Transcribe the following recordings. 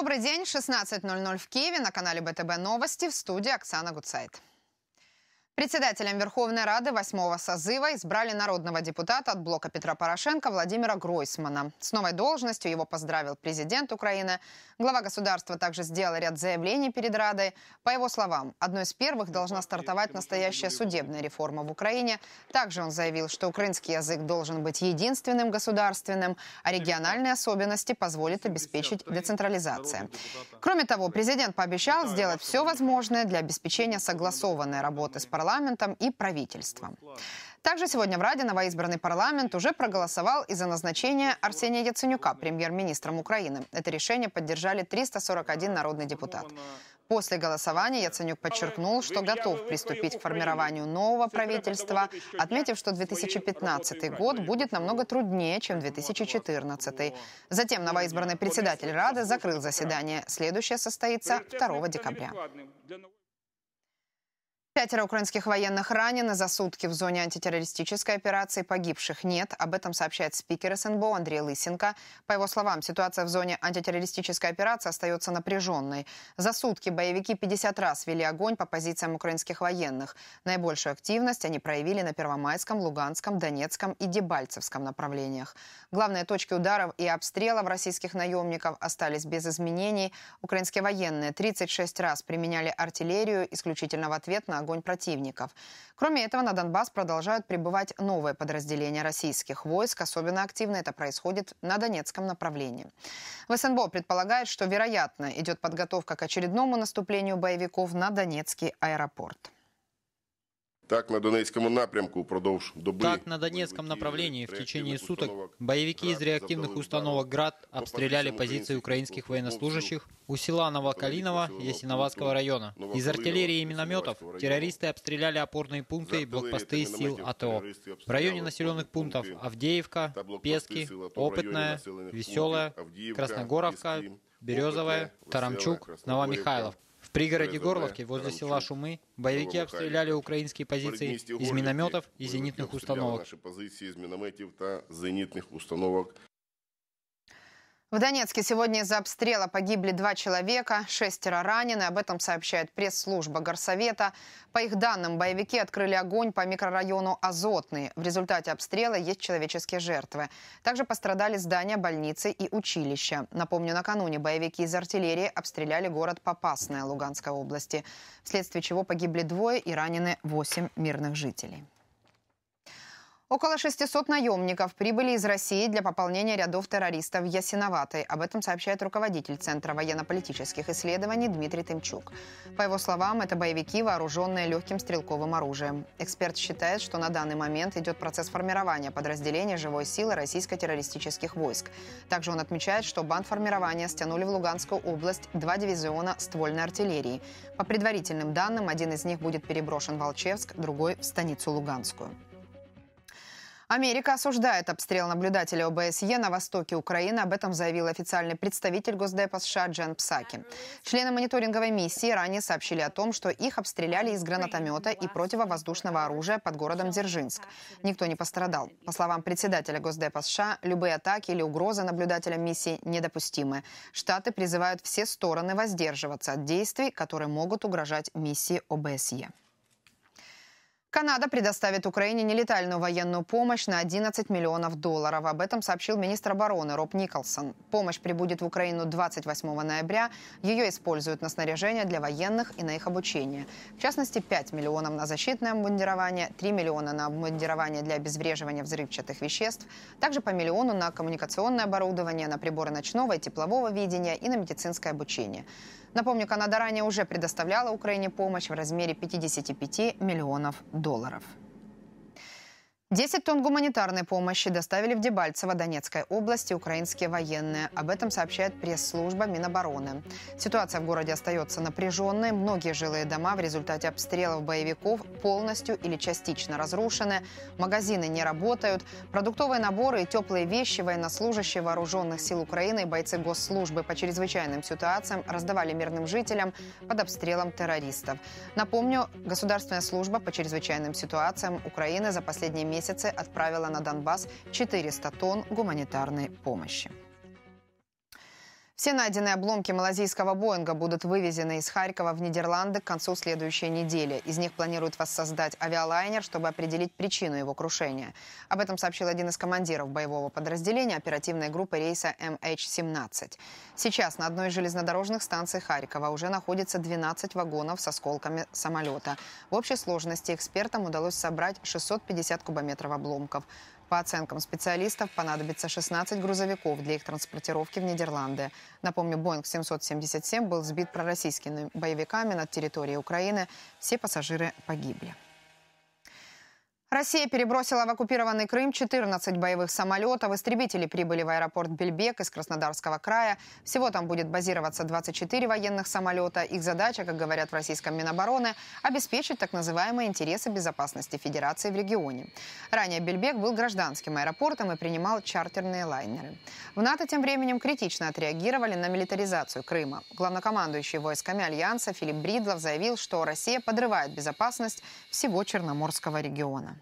Добрый день, 16.00 в Киеве на канале БТБ Новости в студии Оксана Гудсайт. Председателем Верховной Рады восьмого созыва избрали народного депутата от блока Петра Порошенко Владимира Гройсмана. С новой должностью его поздравил президент Украины. Глава государства также сделал ряд заявлений перед Радой. По его словам, одной из первых ну, должна стартовать настоящая судебная реформа в Украине. Также он заявил, что украинский язык должен быть единственным государственным, а региональные особенности позволят обеспечить децентрализация. Кроме того, президент пообещал сделать все возможное для обеспечения согласованной работы с парламентом парламентом и правительством. Также сегодня в Раде новоизбранный парламент уже проголосовал из за назначения Арсения Яценюка премьер-министром Украины. Это решение поддержали 341 народный депутат. После голосования Яценюк подчеркнул, что готов приступить к формированию нового правительства, отметив, что 2015 год будет намного труднее, чем 2014. Затем новоизбранный председатель Рады закрыл заседание. Следующее состоится 2 декабря. Пятеро украинских военных ранены за сутки в зоне антитеррористической операции. Погибших нет. Об этом сообщает спикер СНБО Андрей Лысенко. По его словам, ситуация в зоне антитеррористической операции остается напряженной. За сутки боевики 50 раз вели огонь по позициям украинских военных. Наибольшую активность они проявили на Первомайском, Луганском, Донецком и Дебальцевском направлениях. Главные точки ударов и обстрелов российских наемников остались без изменений. Украинские военные 36 раз применяли артиллерию исключительно в ответ на огонь огонь противников. Кроме этого, на Донбасс продолжают прибывать новые подразделения российских войск. Особенно активно это происходит на Донецком направлении. В СНБО предполагает, что, вероятно, идет подготовка к очередному наступлению боевиков на Донецкий аэропорт. Так, на Донецькому напрямку впродовж доби Так, на Донецком направлении в течение суток боевики из реактивных установок «Град» обстреляли позиции украинских военнослужащих у Силанова, Калинова, Ясиноватского района. Из артиллерии и минометов террористы обстреляли опорные пункты и блокпосты сил АТО. В районе населенных пунктов Авдеевка, Пески, Опытная, Веселая, Красногоровка, Березовая, Тарамчук, Новомихайлов. В пригороде Горловки, возле села Шумы, боевики обстреляли украинские позиции из минометов и зенитных установок. зенитных установок в Донецке сегодня из-за обстрела погибли два человека, шестеро ранены. Об этом сообщает пресс-служба Горсовета. По их данным, боевики открыли огонь по микрорайону Азотный. В результате обстрела есть человеческие жертвы. Также пострадали здания больницы и училища. Напомню, накануне боевики из артиллерии обстреляли город Попасное Луганской области, вследствие чего погибли двое и ранены восемь мирных жителей. Около 600 наемников прибыли из России для пополнения рядов террористов Ясиноватой. Об этом сообщает руководитель Центра военно-политических исследований Дмитрий Тымчук. По его словам, это боевики, вооруженные легким стрелковым оружием. Эксперт считает, что на данный момент идет процесс формирования подразделения живой силы российско-террористических войск. Также он отмечает, что банд формирования стянули в Луганскую область два дивизиона ствольной артиллерии. По предварительным данным, один из них будет переброшен в Волчевск, другой – в станицу Луганскую. Америка осуждает обстрел наблюдателя ОБСЕ на востоке Украины. Об этом заявил официальный представитель Госдепа США Джен Псаки. Члены мониторинговой миссии ранее сообщили о том, что их обстреляли из гранатомета и противовоздушного оружия под городом Дзержинск. Никто не пострадал. По словам председателя Госдепа США, любые атаки или угрозы наблюдателям миссии недопустимы. Штаты призывают все стороны воздерживаться от действий, которые могут угрожать миссии ОБСЕ. Канада предоставит Украине нелетальную военную помощь на 11 миллионов долларов. Об этом сообщил министр обороны Роб Николсон. Помощь прибудет в Украину 28 ноября. Ее используют на снаряжение для военных и на их обучение. В частности, 5 миллионов на защитное обмундирование, 3 миллиона на обмундирование для обезвреживания взрывчатых веществ, также по миллиону на коммуникационное оборудование, на приборы ночного и теплового видения и на медицинское обучение. Напомню, Канада ранее уже предоставляла Украине помощь в размере 55 миллионов долларов – 10 тонн гуманитарной помощи доставили в Дебальцево Донецкой области украинские военные. Об этом сообщает пресс-служба Минобороны. Ситуация в городе остается напряженной. Многие жилые дома в результате обстрелов боевиков полностью или частично разрушены. Магазины не работают. Продуктовые наборы и теплые вещи военнослужащие вооруженных сил Украины и бойцы госслужбы по чрезвычайным ситуациям раздавали мирным жителям под обстрелом террористов. Напомню, Государственная служба по чрезвычайным ситуациям Украины за последние месяцы месяце отправила на Донбасс 400 тонн гуманитарной помощи. Все найденные обломки малазийского Боинга будут вывезены из Харькова в Нидерланды к концу следующей недели. Из них планируют воссоздать авиалайнер, чтобы определить причину его крушения. Об этом сообщил один из командиров боевого подразделения оперативной группы рейса MH17. Сейчас на одной из железнодорожных станций Харькова уже находится 12 вагонов с осколками самолета. В общей сложности экспертам удалось собрать 650 кубометров обломков. По оценкам специалистов, понадобится 16 грузовиков для их транспортировки в Нидерланды. Напомню, Боинг 777 был сбит пророссийскими боевиками над территорией Украины. Все пассажиры погибли. Россия перебросила в оккупированный Крым 14 боевых самолетов. Истребители прибыли в аэропорт Бельбек из Краснодарского края. Всего там будет базироваться 24 военных самолета. Их задача, как говорят в российском Минобороны, обеспечить так называемые интересы безопасности Федерации в регионе. Ранее Бельбек был гражданским аэропортом и принимал чартерные лайнеры. В НАТО тем временем критично отреагировали на милитаризацию Крыма. Главнокомандующий войсками Альянса Филипп Бридлов заявил, что Россия подрывает безопасность всего Черноморского региона.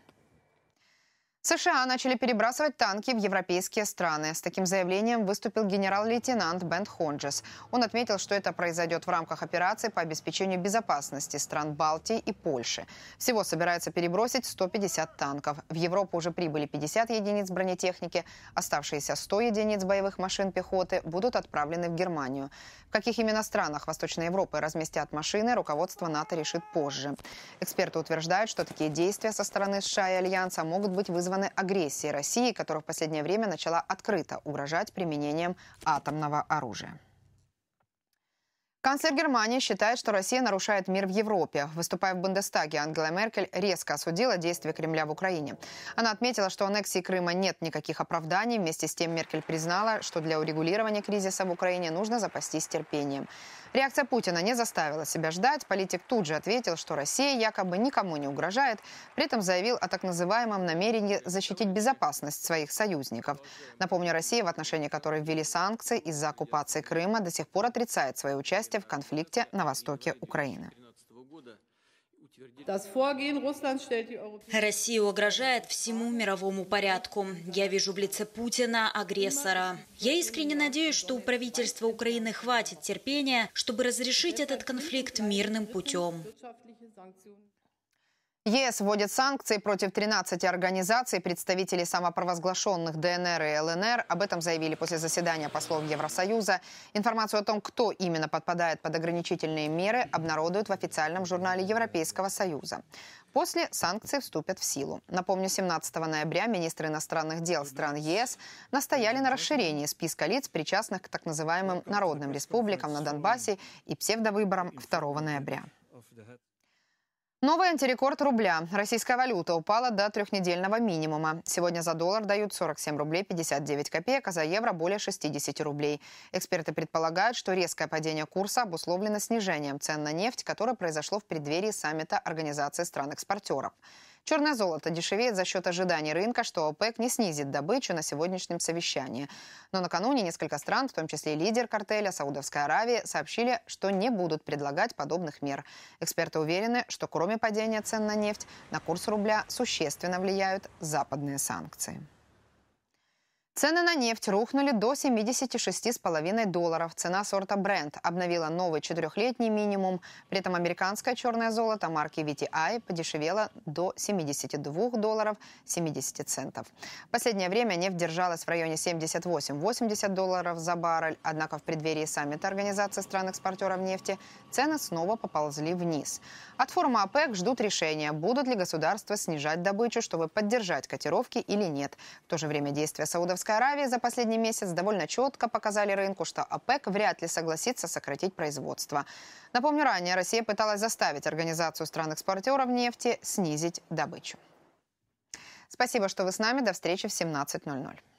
США начали перебрасывать танки в европейские страны. С таким заявлением выступил генерал-лейтенант Бен Хонджес. Он отметил, что это произойдет в рамках операции по обеспечению безопасности стран Балтии и Польши. Всего собирается перебросить 150 танков. В Европу уже прибыли 50 единиц бронетехники. Оставшиеся 100 единиц боевых машин пехоты будут отправлены в Германию. В каких именно странах Восточной Европы разместят машины, руководство НАТО решит позже. Эксперты утверждают, что такие действия со стороны США и Альянса могут быть вызваны названы агрессией России, которая в последнее время начала открыто угрожать применением атомного оружия. Канцлер Германии считает, что Россия нарушает мир в Европе. Выступая в Бундестаге, Ангела Меркель резко осудила действия Кремля в Украине. Она отметила, что аннексии Крыма нет никаких оправданий. Вместе с тем Меркель признала, что для урегулирования кризиса в Украине нужно запастись терпением. Реакция Путина не заставила себя ждать. Политик тут же ответил, что Россия якобы никому не угрожает, при этом заявил о так называемом намерении защитить безопасность своих союзников. Напомню, Россия, в отношении которой ввели санкции из-за оккупации Крыма, до сих пор отрицает свое участие в конфликте на востоке Украины. Россию угрожает всему мировому порядку. Я вижу в лице Путина агрессора. Я искренне надеюсь, что у правительства Украины хватит терпения, чтобы разрешить этот конфликт мирным путем. ЕС вводит санкции против 13 организаций, представителей самопровозглашенных ДНР и ЛНР. Об этом заявили после заседания послов Евросоюза. Информацию о том, кто именно подпадает под ограничительные меры, обнародуют в официальном журнале Европейского Союза. После санкции вступят в силу. Напомню, 17 ноября министры иностранных дел стран ЕС настояли на расширении списка лиц, причастных к так называемым народным республикам на Донбассе и псевдовыборам 2 ноября. Новый антирекорд рубля. Российская валюта упала до трехнедельного минимума. Сегодня за доллар дают 47 рублей 59 копеек, а за евро более 60 рублей. Эксперты предполагают, что резкое падение курса обусловлено снижением цен на нефть, которое произошло в преддверии саммита Организации стран-экспортеров. Черное золото дешевеет за счет ожиданий рынка, что ОПЕК не снизит добычу на сегодняшнем совещании. Но накануне несколько стран, в том числе лидер картеля Саудовской Аравии, сообщили, что не будут предлагать подобных мер. Эксперты уверены, что кроме падения цен на нефть, на курс рубля существенно влияют западные санкции. Цены на нефть рухнули до 76,5 долларов. Цена сорта Brent обновила новый четырехлетний минимум. При этом американское черное золото марки VTI подешевело до 72 долларов 70 центов. В последнее время нефть держалась в районе 78-80 долларов за баррель. Однако в преддверии саммита Организации стран-экспортеров нефти цены снова поползли вниз. От форума ОПЕК ждут решения, будут ли государства снижать добычу, чтобы поддержать котировки или нет. В то же время действия Саудовской Саудовской Аравии за последний месяц довольно четко показали рынку, что ОПЕК вряд ли согласится сократить производство. Напомню, ранее Россия пыталась заставить организацию стран-экспортеров нефти снизить добычу. Спасибо, что вы с нами. До встречи в 17.00.